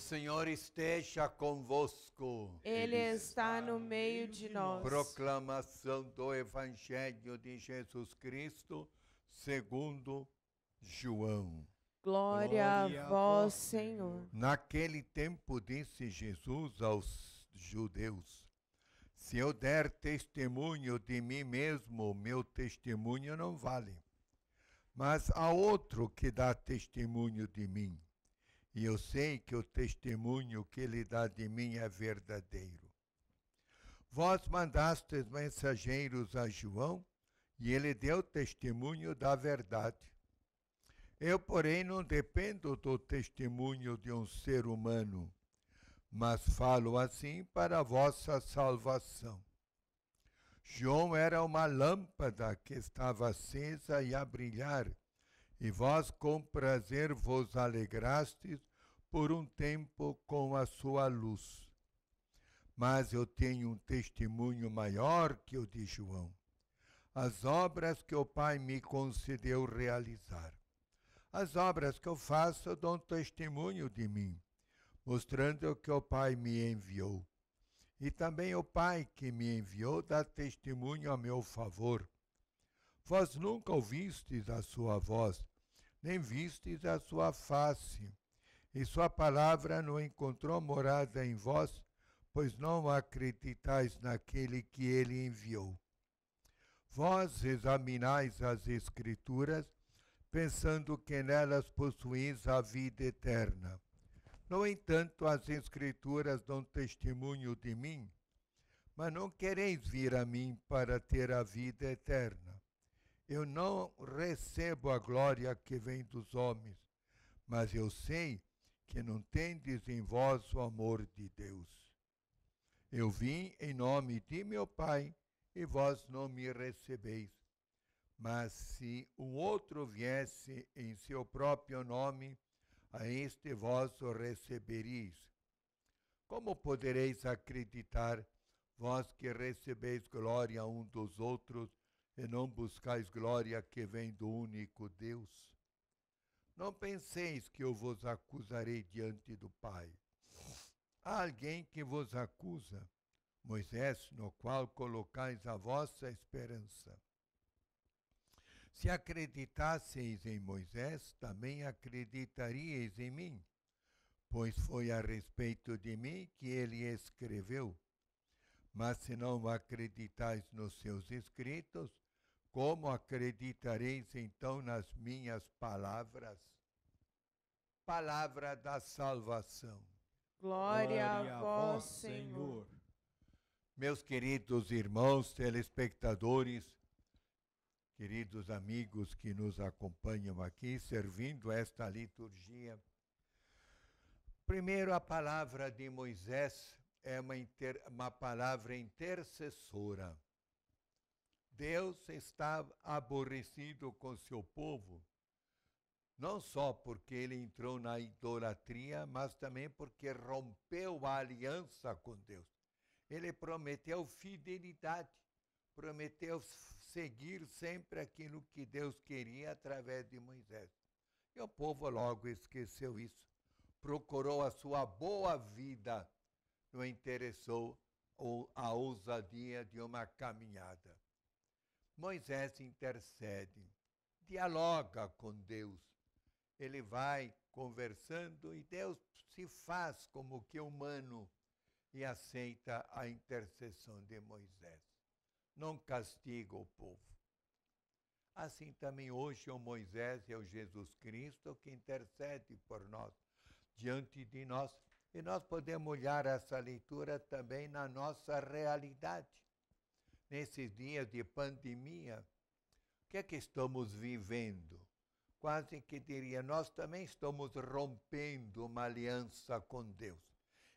Senhor esteja convosco. Ele está no meio de nós. Proclamação do Evangelho de Jesus Cristo, segundo João. Glória, Glória a vós, Senhor. Naquele tempo disse Jesus aos judeus: Se eu der testemunho de mim mesmo, meu testemunho não vale. Mas há outro que dá testemunho de mim e eu sei que o testemunho que ele dá de mim é verdadeiro. Vós mandastes mensageiros a João, e ele deu testemunho da verdade. Eu, porém, não dependo do testemunho de um ser humano, mas falo assim para a vossa salvação. João era uma lâmpada que estava acesa e a brilhar, e vós com prazer vos alegrastes por um tempo com a sua luz. Mas eu tenho um testemunho maior que o de João. As obras que o Pai me concedeu realizar. As obras que eu faço dão testemunho de mim, mostrando que o Pai me enviou. E também o Pai que me enviou dá testemunho a meu favor. Vós nunca ouvistes a sua voz, nem vistes a sua face e sua palavra não encontrou morada em vós, pois não acreditais naquele que ele enviou. Vós examinais as Escrituras, pensando que nelas possuís a vida eterna. No entanto, as Escrituras dão testemunho de mim, mas não quereis vir a mim para ter a vida eterna. Eu não recebo a glória que vem dos homens, mas eu sei que não tendes em vós o amor de Deus. Eu vim em nome de meu Pai, e vós não me recebeis. Mas se um outro viesse em seu próprio nome, a este vós o recebereis. Como podereis acreditar, vós que recebeis glória um dos outros, e não buscais glória que vem do único Deus? Não penseis que eu vos acusarei diante do Pai. Há alguém que vos acusa, Moisés, no qual colocais a vossa esperança. Se acreditasseis em Moisés, também acreditaríeis em mim, pois foi a respeito de mim que ele escreveu. Mas se não acreditais nos seus escritos, como acreditareis então nas minhas palavras? Palavra da salvação. Glória, Glória a vós, Senhor. Meus queridos irmãos telespectadores, queridos amigos que nos acompanham aqui, servindo esta liturgia. Primeiro, a palavra de Moisés é uma, inter, uma palavra intercessora. Deus está aborrecido com seu povo, não só porque ele entrou na idolatria, mas também porque rompeu a aliança com Deus. Ele prometeu fidelidade, prometeu seguir sempre aquilo que Deus queria através de Moisés. E o povo logo esqueceu isso. Procurou a sua boa vida, não interessou a ousadia de uma caminhada. Moisés intercede, dialoga com Deus. Ele vai conversando e Deus se faz como que humano e aceita a intercessão de Moisés. Não castiga o povo. Assim também hoje é o Moisés e é o Jesus Cristo que intercede por nós, diante de nós. E nós podemos olhar essa leitura também na nossa realidade nesses dias de pandemia, o que é que estamos vivendo? Quase que diria, nós também estamos rompendo uma aliança com Deus.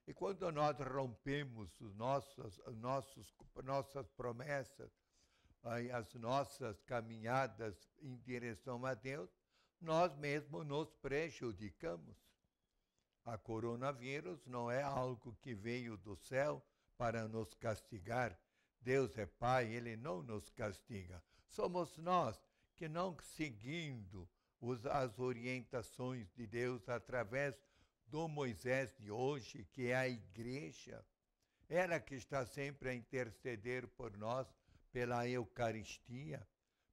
E quando nós rompemos os nossos, nossos, nossas promessas, as nossas caminhadas em direção a Deus, nós mesmos nos prejudicamos. A coronavírus não é algo que veio do céu para nos castigar, Deus é Pai, Ele não nos castiga. Somos nós que não seguindo os, as orientações de Deus através do Moisés de hoje, que é a igreja, ela que está sempre a interceder por nós pela Eucaristia,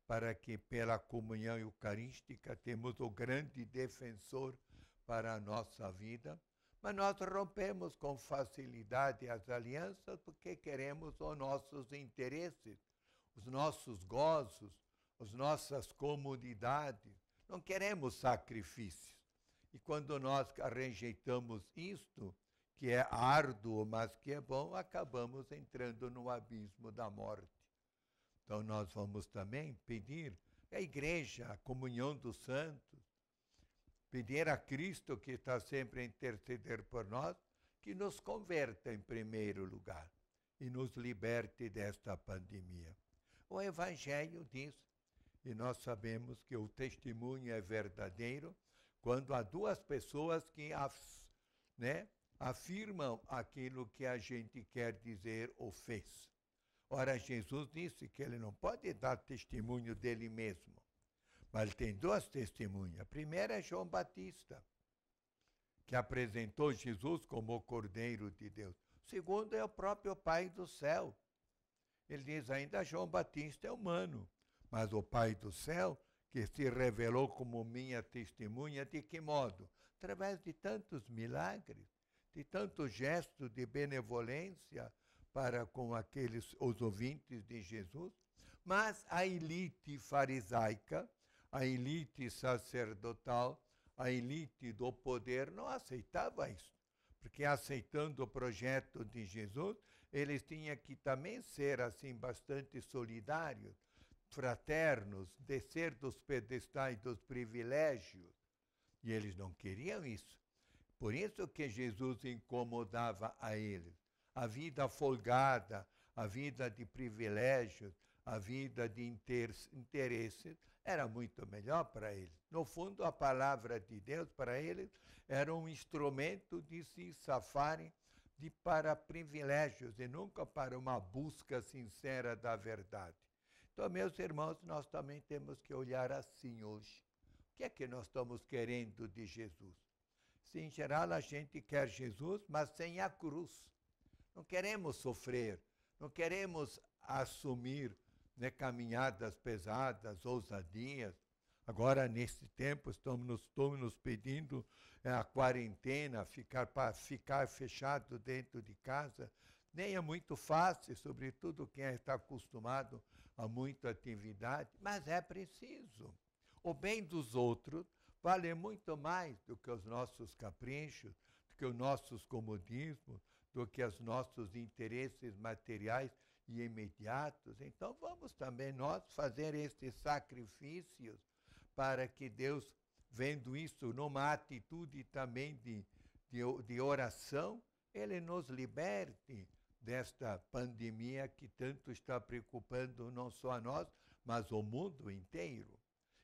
para que pela comunhão eucarística temos o grande defensor para a nossa vida mas nós rompemos com facilidade as alianças porque queremos os nossos interesses, os nossos gozos, as nossas comunidades. Não queremos sacrifícios. E quando nós rejeitamos isto, que é árduo, mas que é bom, acabamos entrando no abismo da morte. Então nós vamos também pedir à igreja, a comunhão dos santos, pedir a Cristo, que está sempre a interceder por nós, que nos converta em primeiro lugar e nos liberte desta pandemia. O Evangelho diz, e nós sabemos que o testemunho é verdadeiro, quando há duas pessoas que af, né, afirmam aquilo que a gente quer dizer ou fez. Ora, Jesus disse que ele não pode dar testemunho dele mesmo, mas tem duas testemunhas. A primeira é João Batista, que apresentou Jesus como o Cordeiro de Deus. O segundo é o próprio Pai do céu. Ele diz ainda: João Batista é humano, mas o Pai do céu, que se revelou como minha testemunha, de que modo? Através de tantos milagres, de tanto gesto de benevolência para com aqueles os ouvintes de Jesus, mas a elite farisaica a elite sacerdotal, a elite do poder não aceitava isso, porque aceitando o projeto de Jesus, eles tinham que também ser assim bastante solidários, fraternos, descer dos pedestais dos privilégios. E eles não queriam isso. Por isso que Jesus incomodava a eles. A vida folgada, a vida de privilégios, a vida de interesses, era muito melhor para eles. No fundo, a palavra de Deus para eles era um instrumento de se safarem de para privilégios e nunca para uma busca sincera da verdade. Então, meus irmãos, nós também temos que olhar assim hoje. O que é que nós estamos querendo de Jesus? Se em geral a gente quer Jesus, mas sem a cruz. Não queremos sofrer, não queremos assumir né, caminhadas pesadas, ousadias. Agora, nesse tempo, estamos nos, estamos nos pedindo é, a quarentena, ficar, para ficar fechado dentro de casa. Nem é muito fácil, sobretudo quem está acostumado a muita atividade, mas é preciso. O bem dos outros vale muito mais do que os nossos caprichos, do que os nossos comodismos, do que os nossos interesses materiais e imediatos, então vamos também nós fazer estes sacrifícios para que Deus, vendo isso numa atitude também de, de, de oração, Ele nos liberte desta pandemia que tanto está preocupando não só a nós, mas o mundo inteiro.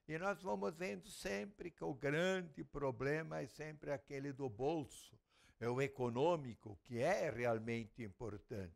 E nós vamos vendo sempre que o grande problema é sempre aquele do bolso, é o econômico, que é realmente importante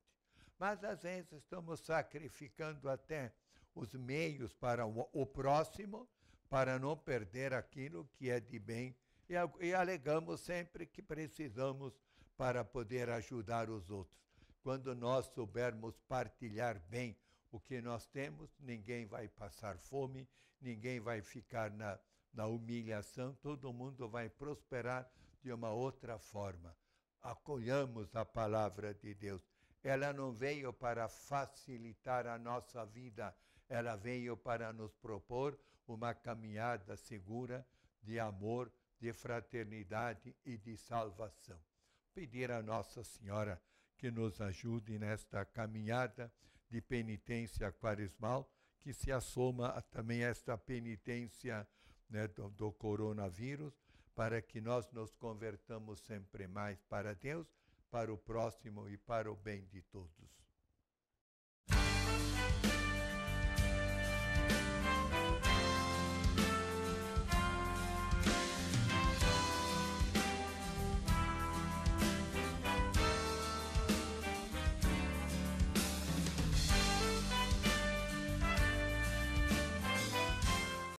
mas às vezes estamos sacrificando até os meios para o próximo, para não perder aquilo que é de bem, e, e alegamos sempre que precisamos para poder ajudar os outros. Quando nós soubermos partilhar bem o que nós temos, ninguém vai passar fome, ninguém vai ficar na, na humilhação, todo mundo vai prosperar de uma outra forma. Acolhamos a palavra de Deus. Ela não veio para facilitar a nossa vida, ela veio para nos propor uma caminhada segura de amor, de fraternidade e de salvação. Pedir a Nossa Senhora que nos ajude nesta caminhada de penitência quaresmal, que se assoma a também esta penitência né, do, do coronavírus, para que nós nos convertamos sempre mais para Deus para o próximo e para o bem de todos.